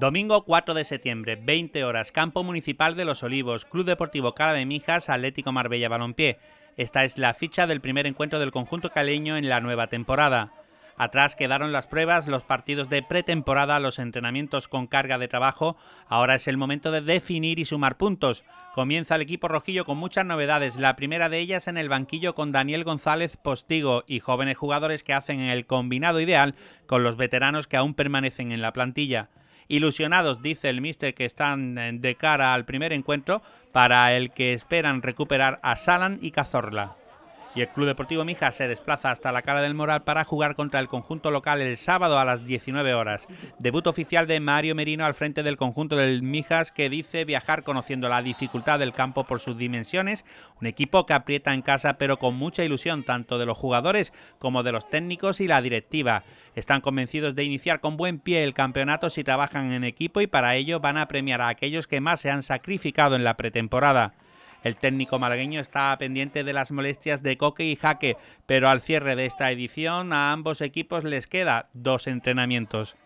Domingo 4 de septiembre, 20 horas, Campo Municipal de Los Olivos, Club Deportivo Cala de Mijas, Atlético Marbella Balompié. Esta es la ficha del primer encuentro del conjunto caleño en la nueva temporada. Atrás quedaron las pruebas, los partidos de pretemporada, los entrenamientos con carga de trabajo. Ahora es el momento de definir y sumar puntos. Comienza el equipo rojillo con muchas novedades. La primera de ellas en el banquillo con Daniel González Postigo y jóvenes jugadores que hacen el combinado ideal con los veteranos que aún permanecen en la plantilla ilusionados, dice el mister, que están eh, de cara al primer encuentro para el que esperan recuperar a Salan y Cazorla y el Club Deportivo Mijas se desplaza hasta la Cala del Moral para jugar contra el conjunto local el sábado a las 19 horas. Debut oficial de Mario Merino al frente del conjunto del Mijas que dice viajar conociendo la dificultad del campo por sus dimensiones, un equipo que aprieta en casa pero con mucha ilusión tanto de los jugadores como de los técnicos y la directiva. Están convencidos de iniciar con buen pie el campeonato si trabajan en equipo y para ello van a premiar a aquellos que más se han sacrificado en la pretemporada. El técnico malagueño está pendiente de las molestias de Coque y Jaque, pero al cierre de esta edición a ambos equipos les queda dos entrenamientos.